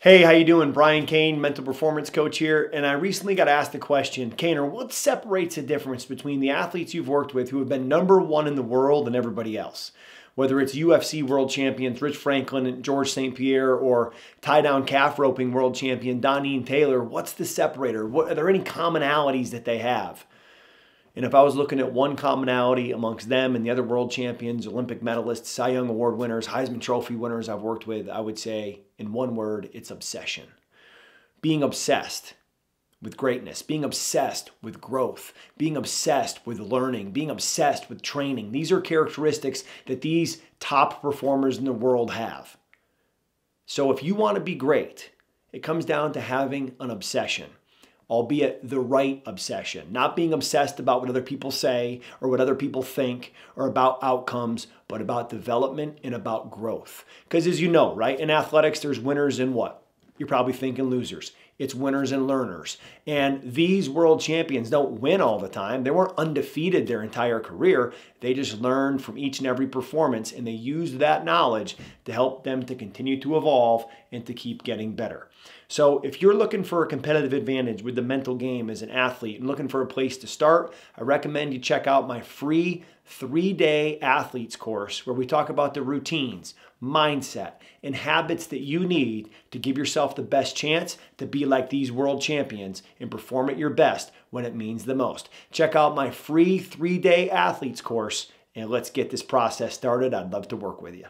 Hey, how you doing? Brian Kane, mental performance coach here, and I recently got asked the question, Kaner, what separates the difference between the athletes you've worked with who have been number one in the world and everybody else? Whether it's UFC world champions Rich Franklin and George St. Pierre or tie down calf roping world champion Donnie Taylor, what's the separator? What, are there any commonalities that they have? And if I was looking at one commonality amongst them and the other world champions, Olympic medalists, Cy Young Award winners, Heisman Trophy winners I've worked with, I would say in one word, it's obsession. Being obsessed with greatness, being obsessed with growth, being obsessed with learning, being obsessed with training. These are characteristics that these top performers in the world have. So if you want to be great, it comes down to having an obsession albeit the right obsession, not being obsessed about what other people say or what other people think or about outcomes, but about development and about growth. Because as you know, right, in athletics, there's winners and what? You're probably thinking losers. It's winners and learners. And these world champions don't win all the time. They weren't undefeated their entire career. They just learned from each and every performance and they used that knowledge to help them to continue to evolve and to keep getting better. So if you're looking for a competitive advantage with the mental game as an athlete and looking for a place to start, I recommend you check out my free three-day athletes course where we talk about the routines, mindset, and habits that you need to give yourself the best chance to be like these world champions and perform at your best when it means the most. Check out my free three day athletes course and let's get this process started. I'd love to work with you.